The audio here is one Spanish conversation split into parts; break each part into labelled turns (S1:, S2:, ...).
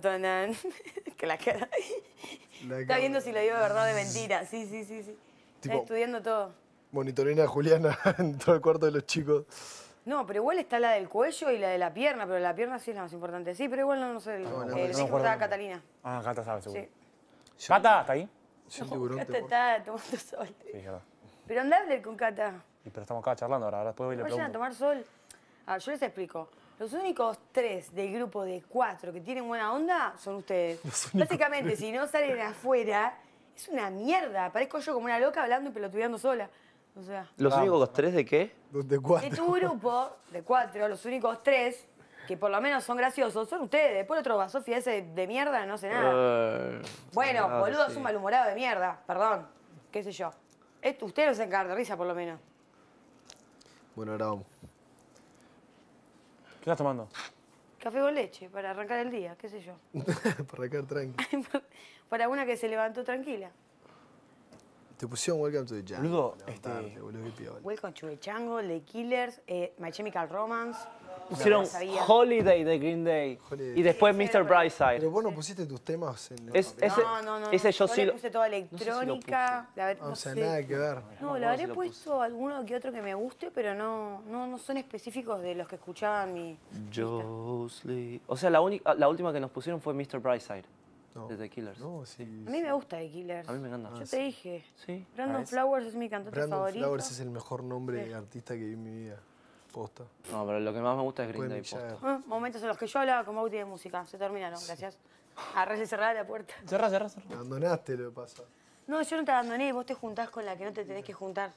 S1: Tanan, que la cara. Está viendo si lo digo de verdad o de mentira. Sí, sí, sí, sí. Está estudiando todo.
S2: Monitorina a Juliana en todo el cuarto de los chicos.
S1: No, pero igual está la del cuello y la de la pierna, pero la pierna sí es la más importante. Sí, pero igual no, sé. El, ah, Catalina.
S2: Ah, Cata sabe, seguro. Sí. ¿Cata está ahí? Sí, no, Cata está
S1: tomando sol. Pero andá con Cata.
S2: pero estamos acá charlando ahora, ahora después voy a le Vayan a
S1: tomar sol. ver, yo les explico. Los únicos tres del grupo de cuatro que tienen buena onda son ustedes. Básicamente, si no salen afuera, es una mierda. Parezco yo como una loca hablando y pelotudeando sola. O sea, ¿Los únicos
S2: tres de qué? De cuatro. De tu
S1: grupo, de cuatro, los únicos tres que por lo menos son graciosos son ustedes. Después otro Sofía ese de mierda no sé nada.
S2: Eh, bueno, boludo, es un
S1: malhumorado de mierda. Perdón, qué sé yo. Es usted no se encarga de risa, por lo menos.
S2: Bueno, ahora vamos. ¿Qué estás tomando?
S1: Café con leche, para arrancar el día, qué sé yo.
S2: para arrancar tranquila.
S1: para una que se levantó tranquila.
S2: Te pusieron Welcome to the Jungle. Boludo, este...
S1: Welcome to the Jungle, The Killers, eh, My Chemical Romance.
S2: Pusieron Holiday de Green Day. Y después Mr. Brightside. Pero vos no pusiste tus temas en no, no, no. ese yo sí le lo- puse
S1: toda electrónica. la ver- no O sea, sé. nada que ver. No, le habré puesto alguno que otro que me guste, pero no, no, no son específicos de los que escuchaba mi.
S2: Yo O sea, la, única, ah, la última que nos pusieron fue Mr. Brightside. De The Killers. No, sí. A mí me
S1: gusta The Killers. A mí me encanta. Ah, yo te dije.
S2: Sí. Brandon ah, Flowers
S1: es mi cantante Brandon Flowers es el
S2: mejor nombre de artista que vi en mi vida. No, pero lo que más me gusta es Grinda y Posta.
S1: Mm, momentos en los que yo hablaba con Bauti de música. Se terminaron, gracias. Arrasé ah, cerrada la puerta.
S2: cierra cerra, Abandonaste lo que pasa.
S1: No, yo no te abandoné. Vos te juntás con la que no te tenés que juntar.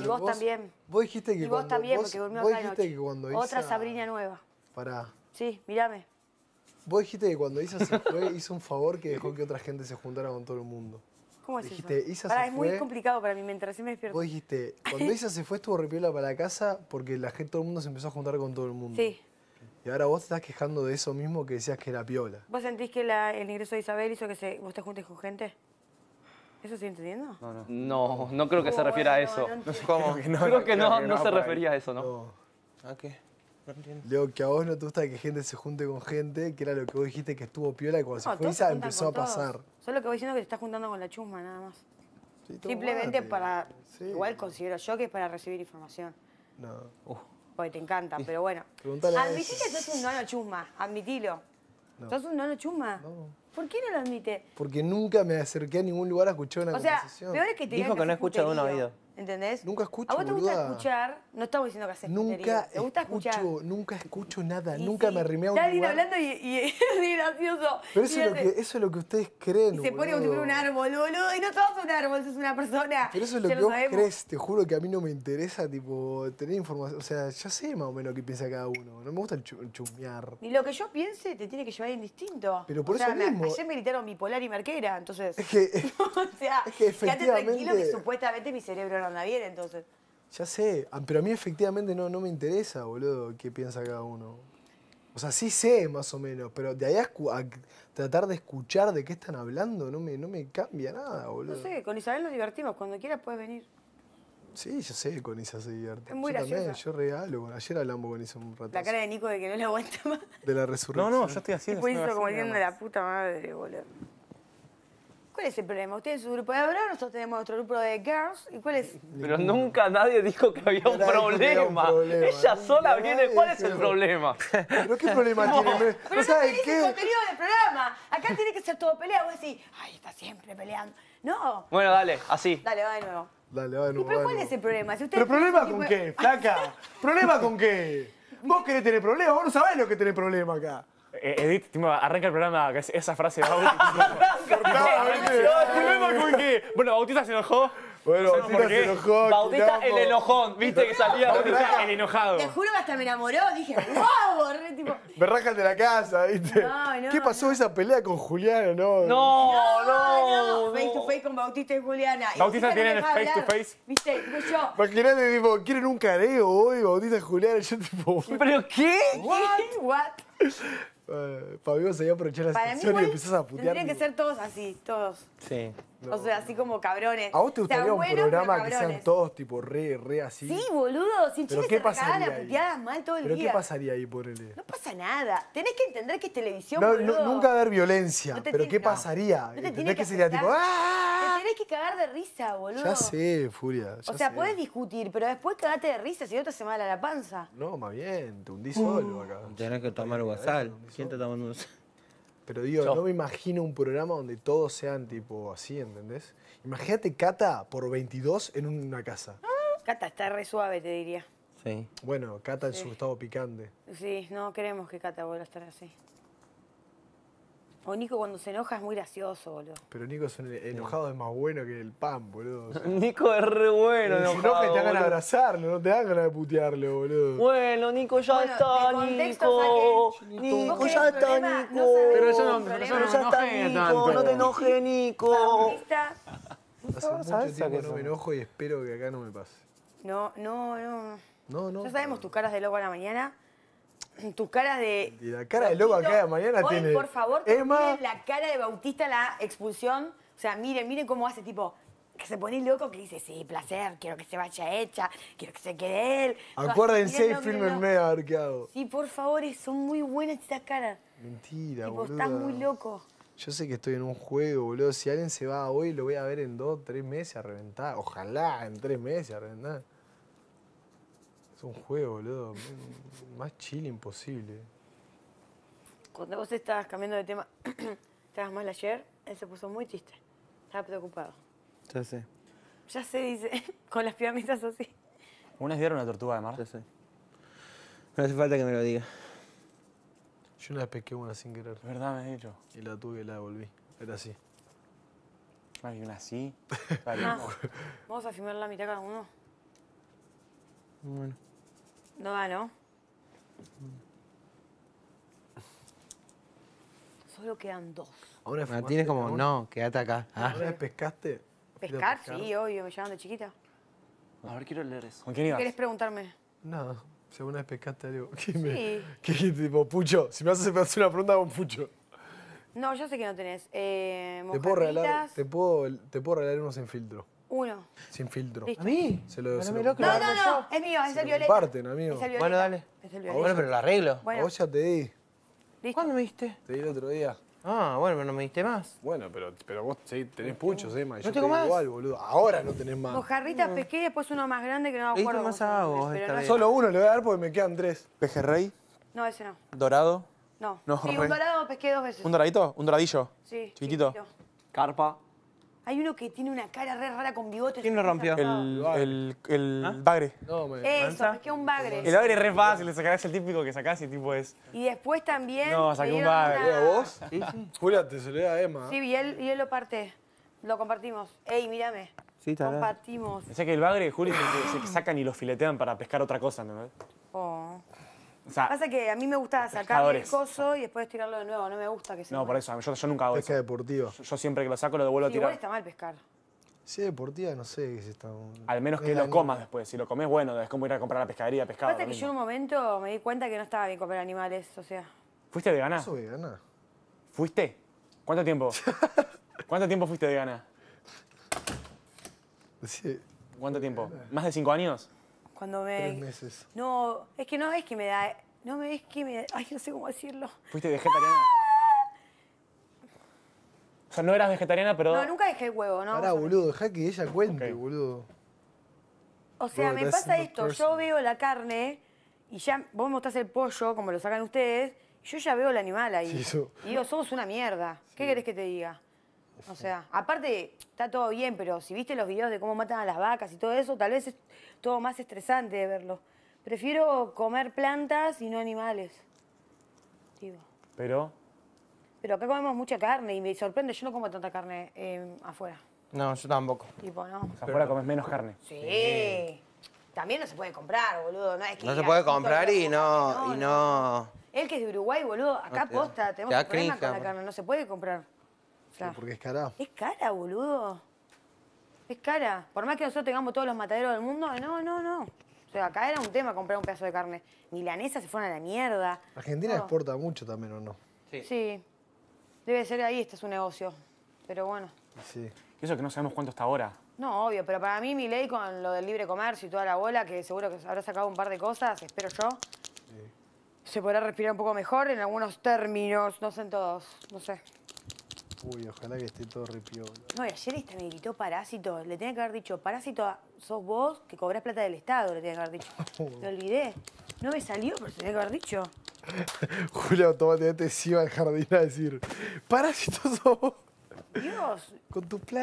S2: y vos, también. Vos dijiste que y vos también, porque durmió vos Otra Sabrina nueva. Pará.
S1: Sí, mírame.
S2: Vos dijiste que cuando Isa se fue, hizo un favor que dejó que otra gente se juntara con todo el mundo.
S1: ¿Cómo es dijiste, Isa es muy complicado para mí mientras recién me despierto. Vos
S2: dijiste, cuando Isa se fue estuvo repiola para la casa porque la gente, todo el mundo se empezó a juntar con todo el mundo. Sí. Y ahora vos te estás quejando de eso mismo que decías que era piola.
S1: ¿Vos sentís que el ingreso de Isabel hizo que vos te juntes con gente? ¿Eso estoy entendiendo?
S2: No, no. No, no creo que se oh, refiera a eso. No, sé. ¿Cómo no? Creo que no, se refería a eso, ¿no? ¿A qué? Lo que a vos no te gusta que gente se junte con gente, que era lo que vos dijiste que estuvo piola y cuando se fue Isa empezó a pasar.
S1: Solo que voy diciendo que te estás juntando con la chusma, nada más.
S2: Simplemente para.
S1: Igual considero yo que es para recibir información. No. Uh. Porque te encanta, pero bueno. Preguntale Admití que sos un nono chusma, admitilo. No. ¿Sos un nono chusma? No. ¿Por qué no lo admite?
S2: Porque nunca me acerqué a ningún lugar a escuchar una o sea, conversación. Dijo que, que no escucha de un oído.
S1: ¿Entendés? Nunca escucho. ¿A vos te gusta escuchar? No estamos diciendo que haces Nunca escucho, escuchar? Nunca escucho nada. nunca me arrimé a un Está hablando y, es gracioso. Pero eso,
S2: es lo que, ustedes creen, y se pone como un
S1: árbol, boludo. Y no todos un árbol, sos una persona. Pero eso es lo que vos crees. Te
S2: juro que a mí no me interesa, tipo, tener información. O sea, ya sé más o menos lo que piensa cada uno. No me gusta el, chumear.
S1: Y lo que yo piense te tiene que llevar indistinto. Pero por eso mismo... Ayer me gritaron polar y marquera, entonces... Es que... o sea, es tranquilo que supuestamente mi cerebro no anda bien, entonces.
S2: Ya sé, ah, pero a mí efectivamente no, no me interesa, boludo, qué piensa cada uno. O sea, sí sé más o menos, pero de ahí a, tratar de escuchar de qué están hablando no me, no me cambia nada, boludo. No sé,
S1: con Isabel nos divertimos. Cuando quieras puedes venir.
S2: Sí, yo sé, con Isa se divierte. Es muy yo también, yo regalo. ayer hablamos con Isa un rato. La cara de
S1: Nico de que no le aguanta más.
S2: De la resurrección. No, no, yo estoy haciendo. Después hizo como diciendo de
S1: la puta madre, boludo. ¿Cuál es el problema? Usted en su grupo de hombres, nosotros tenemos otro grupo de girls. ¿Y cuál es?
S2: Pero nunca nadie dijo que había un, problema. Ella sola viene. ¿Cuál es el problema? ¿Pero qué problema tiene? Pero no qué? el
S1: contenido del programa. Acá tiene que ser todo pelea. Vos decís, ay, está siempre peleando. No.
S2: Bueno, dale, así.
S1: Dale, va de nuevo.
S2: Dale, va de nuevo. pero cuál es
S1: el problema? Si ¿Pero problema con qué, flaca?
S2: ¿Problema con qué? Vos querés tener problemas, vos no sabés lo que tenés problema acá eh, Edith, arranca el programa, que esa frase de Bautista. no, con Bueno, Bautista se enojó. Bueno, no Bautista se enojó. Bautista el enojón, viste que salía Bautista el enojado. Te
S1: juro que hasta me enamoró, dije, wow, re tipo.
S2: Berrajas de la casa, viste. ¿Qué pasó esa pelea con Juliana? No, no, no. Face to face
S1: con Bautista y Juliana. Bautista tiene el face to face. Viste, tipo yo.
S2: Imagínate, tipo, quieren un careo hoy, Bautista y Juliana. Yo, tipo. ¿Pero qué? ¿What?
S1: ¿What?
S2: Para eh, Fabio se iba aprovechar la Para y empezás a putear. Tendrían que
S1: ser todos así, todos.
S2: Sí. O
S1: sea, así como cabrones. ¿A vos te gustaría un programa que sean
S2: todos tipo re, re así? Sí,
S1: boludo. Si chicos se recagan mal todo el ¿Pero día. ¿Pero qué
S2: pasaría ahí, ponele? No
S1: pasa nada. Tenés que entender que es televisión, boludo. No, nunca
S2: haber violencia. pero ¿qué pasaría? ¿Entendés que, que sería tipo ¡ah!
S1: tenés que cagar de risa, boludo. Ya sé,
S2: Furia. o sea, puedes
S1: discutir, pero después cagate de risa, si no te hace mal a la panza.
S2: No, más bien, te hundís solo uh. acá. Tenés que tomar guasal. ¿Quién te toma un Pero digo, no me imagino un programa donde todos sean tipo así, ¿entendés? Imagínate Cata por 22 en una casa.
S1: Cata está re suave, te diría.
S2: Sí. Bueno, Cata en su estado picante.
S1: Sí, no queremos que Cata vuelva a estar así. O Nico cuando se enoja es muy gracioso, boludo.
S2: Pero Nico es enojado es más bueno que el pan, boludo. Nico es re bueno, boludo. Si no, que te hagan abrazar, no te hagan de putearlo, boludo. Bueno, Nico ya está, Nico. Nico ya está, Nico. pero eso no, no, está, Nico. Tanto. No te enojes, Nico.
S1: Hace mucho tiempo no me
S2: enojo y espero que acá no me pase.
S1: No, no, no. No, no. Ya sabemos tus caras de loco a la mañana. Tus cara de.
S2: Y la cara de loco acá de mañana hoy, tiene. por favor,
S1: Emma. la cara de Bautista la expulsión. O sea, miren, miren cómo hace tipo. Que se pone loco, que dice, sí, placer, quiero que se vaya hecha, quiero que se quede él. Acuérdense y filmenme
S2: a hago.
S1: Sí, por favor, son muy buenas estas caras.
S2: Mentira, tipo, estás muy loco. Yo sé que estoy en un juego, boludo. Si alguien se va hoy, lo voy a ver en dos, tres meses a reventar. Ojalá en tres meses a reventar un juego, boludo. Más chile imposible.
S1: Cuando vos estabas cambiando de tema, estabas mal ayer, él se puso muy chiste Estaba preocupado. Ya sé. Ya sé, dice, con las piamitas así.
S2: ¿Una vez vieron una tortuga de mar? Ya No hace falta que me lo diga. Yo una pesqué una sin querer. ¿Verdad me he dicho? Y la tuve y la devolví. Era así. Hay ah, una así. Vamos
S1: ah, a firmar la mitad cada uno. Bueno. No va, ¿no? Solo quedan dos. Ahora ah, tienes como, ¿no?
S2: quédate acá. Ah. vez pescaste? ¿Pescar? Sí,
S1: obvio, me llaman de chiquita.
S2: A ver, quiero leer eso. ¿Con ¿Querés preguntarme? No, si una vez pescaste algo. sí. ¿Qué tipo, Pucho? Si me haces una pregunta con Pucho.
S1: No, yo sé que no tenés. Eh, ¿Te, puedo regalar,
S2: te, puedo, te puedo regalar unos en filtro. Uno. Sin filtro. ¿A mí? Se lo, se No, no, no,
S1: es mío, es el violeta. comparten, amigo. Bueno, dale. Es el violeta. Bueno, pero lo arreglo. vos ya te di, ¿Cuándo me diste?
S2: te di el otro día. Ah, bueno, pero no me diste más. Bueno, pero, pero vos tenés punchos, Emma. No Yo tengo más. igual, boludo. Ahora no tenés más.
S1: jarritas pesqué, después uno más grande que no me acuerdo.
S2: Solo uno le voy a dar porque me quedan tres. Pejerrey, no, ese no. dorado,
S1: No. No, sí, un dorado pesqué dos veces. un
S2: doradito, un doradillo Sí, chiquitito. Carpa.
S1: Hay uno que tiene una cara re rara con bigotes. ¿Quién lo rompió? El,
S2: el, el ¿Ah? bagre. No, me... Eso,
S1: es que un bagre. El bagre es re
S2: fácil, le sacarás el típico que sacás y tipo es...
S1: Y después también... No, saqué un bagre. ¿Vos?
S2: Julia, te se le da a Emma. Sí,
S1: y él, y él lo parte. Lo compartimos. Ey, mírame. Sí, está Compartimos. O
S2: sea que el bagre, Juli, se, se, sacan y los filetean para pescar otra cosa, ¿no? Oh. O sea, Pasa
S1: que a mí me gusta sacar el coso y después tirarlo de nuevo. No me gusta que se. No, por
S2: eso. Yo, nunca hago Pesca eso. deportiva. Yo, yo, siempre que lo saco lo devuelvo a tirar. Igual está mal pescar. Sí, deportiva, no sé Al menos que lo comas después. Si lo comes, bueno, es como ir a comprar a la pescadería, pescado. Pasa que yo en un
S1: momento me di cuenta que no estaba bien comer animales, o sea.
S2: ¿Fuiste de Soy vegana. ¿Fuiste? ¿Cuánto tiempo? ¿Cuánto tiempo fuiste de ganar? Sí. ¿Cuánto tiempo? Eh. ¿Más de cinco años?
S1: Cuando me. Tres meses. No, es que no es que me da no me ves que me. Ay, no sé cómo decirlo.
S2: ¿Fuiste vegetariana? Ah. O sea, no eras vegetariana, pero. No, nunca
S1: dejé el huevo, ¿no? Ahora
S2: boludo, dejá que ella cuente, boludo. O sea, me pasa esto. Yo
S1: veo la carne y ya vos mostrás el pollo, como lo sacan ustedes, y yo ya veo el animal ahí. Y digo, somos una mierda. ¿Qué querés que te diga? O sea, aparte, está todo bien, pero si viste los videos de cómo matan a las vacas y todo eso, tal vez es todo más estresante de verlo. Prefiero comer plantas y no animales. ¿Pero? Pero acá comemos mucha carne y me sorprende, yo no como tanta carne eh, afuera.
S2: No, yo tampoco. Tipo, no. afuera comes menos carne. Sí.
S1: También no se puede comprar, boludo. No, se puede comprar y
S2: no, no, y no.
S1: Él que es de Uruguay, boludo, acá posta, tenemos con la carne, no se puede comprar. porque es cara. Es cara, boludo. Es cara. Por más que nosotros tengamos todos los mataderos del mundo, no, no, no acá era un tema comprar un pedazo de carne. Milanesa se fueron a la mierda.
S2: Argentina exporta mucho también, ¿o no?
S1: Sí. Debe ser ahí, este es un negocio. Pero bueno.
S2: Sí. Y eso que no sabemos cuánto está ahora.
S1: No, obvio, pero para mí mi ley con lo del libre comercio y toda la bola, que seguro que habrá sacado un par de cosas, espero yo. Se podrá respirar un poco mejor en algunos términos, no sé en todos, no sé.
S2: Uy, ojalá que esté todo repiola.
S1: No, y ayer esta me gritó parásito. Le tenía que haber dicho, parásito, ah, sos vos que cobrás plata del Estado, le tenía que haber dicho. Te olvidé. No me salió, pero tenía que haber dicho.
S2: Julio automáticamente se iba al jardín a decir, parásito sos vos. Dios. Con tu plan.